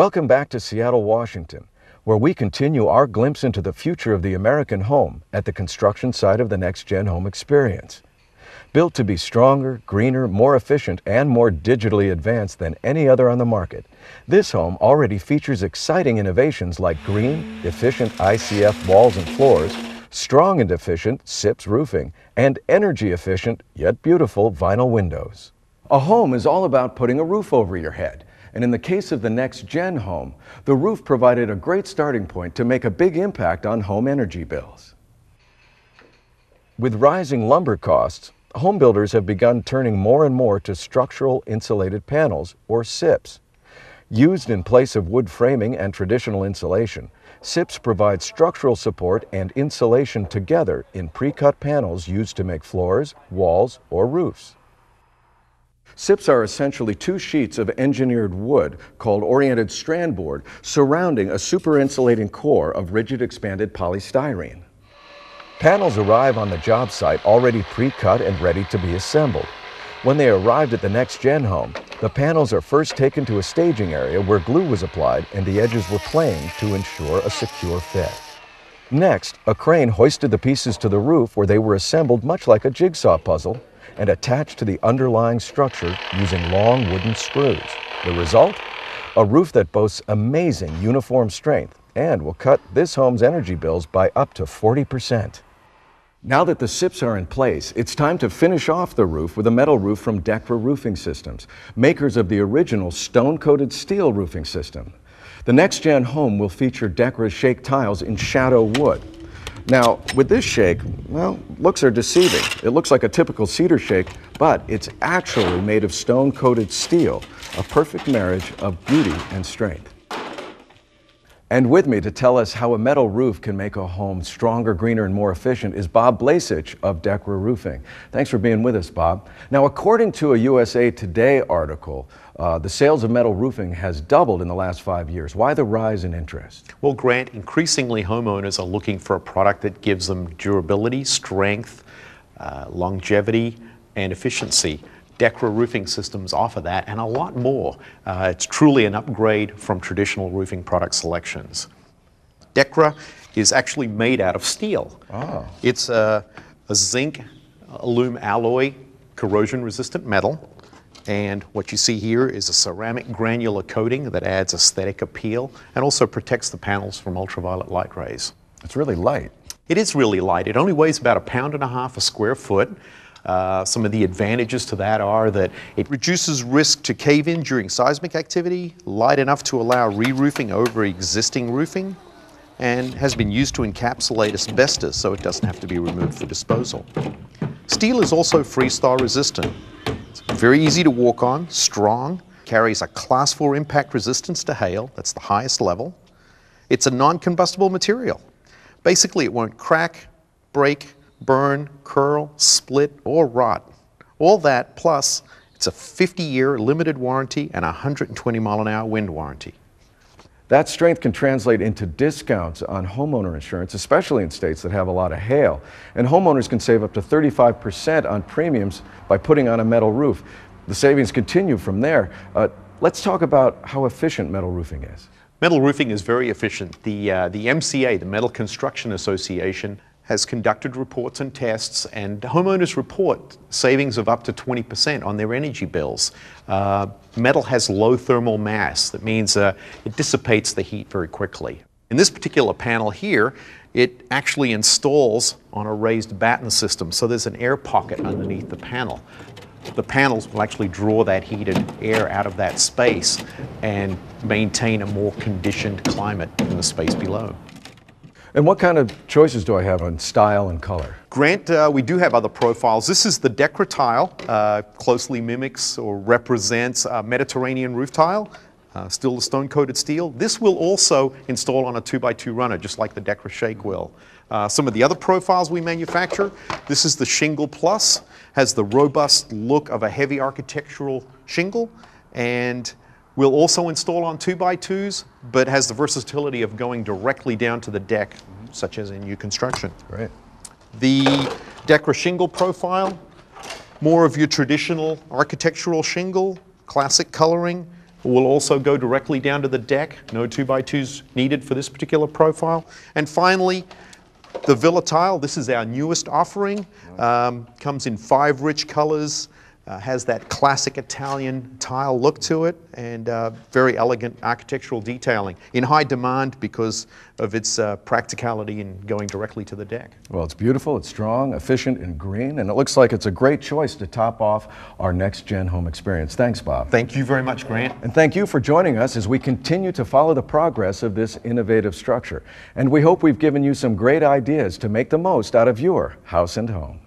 Welcome back to Seattle, Washington, where we continue our glimpse into the future of the American home at the construction site of the Next Gen Home Experience. Built to be stronger, greener, more efficient, and more digitally advanced than any other on the market, this home already features exciting innovations like green, efficient ICF walls and floors, strong and efficient SIPS roofing, and energy efficient, yet beautiful, vinyl windows. A home is all about putting a roof over your head. And in the case of the next gen home, the roof provided a great starting point to make a big impact on home energy bills. With rising lumber costs, home builders have begun turning more and more to structural insulated panels, or SIPs. Used in place of wood framing and traditional insulation, SIPs provide structural support and insulation together in pre-cut panels used to make floors, walls, or roofs. SIPs are essentially two sheets of engineered wood called oriented strand board surrounding a super-insulating core of rigid expanded polystyrene. Panels arrive on the job site already pre-cut and ready to be assembled. When they arrived at the next gen home, the panels are first taken to a staging area where glue was applied and the edges were planed to ensure a secure fit. Next, a crane hoisted the pieces to the roof where they were assembled much like a jigsaw puzzle and attached to the underlying structure using long wooden screws. The result? A roof that boasts amazing uniform strength and will cut this home's energy bills by up to 40%. Now that the SIPs are in place, it's time to finish off the roof with a metal roof from Decra Roofing Systems, makers of the original stone-coated steel roofing system. The next-gen home will feature Decra's shake tiles in shadow wood, now, with this shake, well, looks are deceiving. It looks like a typical cedar shake, but it's actually made of stone coated steel, a perfect marriage of beauty and strength. And with me to tell us how a metal roof can make a home stronger, greener, and more efficient is Bob Blasich of Decra Roofing. Thanks for being with us, Bob. Now, according to a USA Today article, uh, the sales of metal roofing has doubled in the last five years. Why the rise in interest? Well, Grant, increasingly homeowners are looking for a product that gives them durability, strength, uh, longevity, and efficiency. DECRA roofing systems offer that and a lot more. Uh, it's truly an upgrade from traditional roofing product selections. DECRA is actually made out of steel. Oh. It's a, a zinc alum alloy corrosion resistant metal. And what you see here is a ceramic granular coating that adds aesthetic appeal and also protects the panels from ultraviolet light rays. It's really light. It is really light. It only weighs about a pound and a half a square foot. Uh, some of the advantages to that are that it reduces risk to cave in during seismic activity, light enough to allow re-roofing over existing roofing, and has been used to encapsulate asbestos so it doesn't have to be removed for disposal. Steel is also freeze resistant. It's very easy to walk on, strong, carries a class 4 impact resistance to hail, that's the highest level. It's a non-combustible material. Basically, it won't crack, break, burn, curl, split, or rot. All that plus it's a 50-year limited warranty and a 120-mile-an-hour wind warranty. That strength can translate into discounts on homeowner insurance, especially in states that have a lot of hail. And homeowners can save up to 35% on premiums by putting on a metal roof. The savings continue from there. Uh, let's talk about how efficient metal roofing is. Metal roofing is very efficient. The, uh, the MCA, the Metal Construction Association, has conducted reports and tests, and homeowners report savings of up to 20% on their energy bills. Uh, metal has low thermal mass. That means uh, it dissipates the heat very quickly. In this particular panel here, it actually installs on a raised batten system, so there's an air pocket underneath the panel. The panels will actually draw that heated air out of that space and maintain a more conditioned climate in the space below. And what kind of choices do I have on style and color? Grant, uh, we do have other profiles. This is the Decra tile, uh, closely mimics or represents a Mediterranean roof tile. Uh, still the stone-coated steel. This will also install on a 2x2 runner, just like the Decra Shake will. Uh, some of the other profiles we manufacture, this is the Shingle Plus, has the robust look of a heavy architectural shingle, and will also install on 2x2s, but has the versatility of going directly down to the deck, such as in new construction. Right. The Decra shingle profile, more of your traditional architectural shingle, classic coloring, will also go directly down to the deck. No 2x2s needed for this particular profile. And finally, the Villa tile, this is our newest offering, um, comes in five rich colors. Uh, has that classic Italian tile look to it and uh, very elegant architectural detailing. In high demand because of its uh, practicality in going directly to the deck. Well, it's beautiful, it's strong, efficient, and green, and it looks like it's a great choice to top off our next gen home experience. Thanks, Bob. Thank you very much, Grant. And thank you for joining us as we continue to follow the progress of this innovative structure. And we hope we've given you some great ideas to make the most out of your house and home.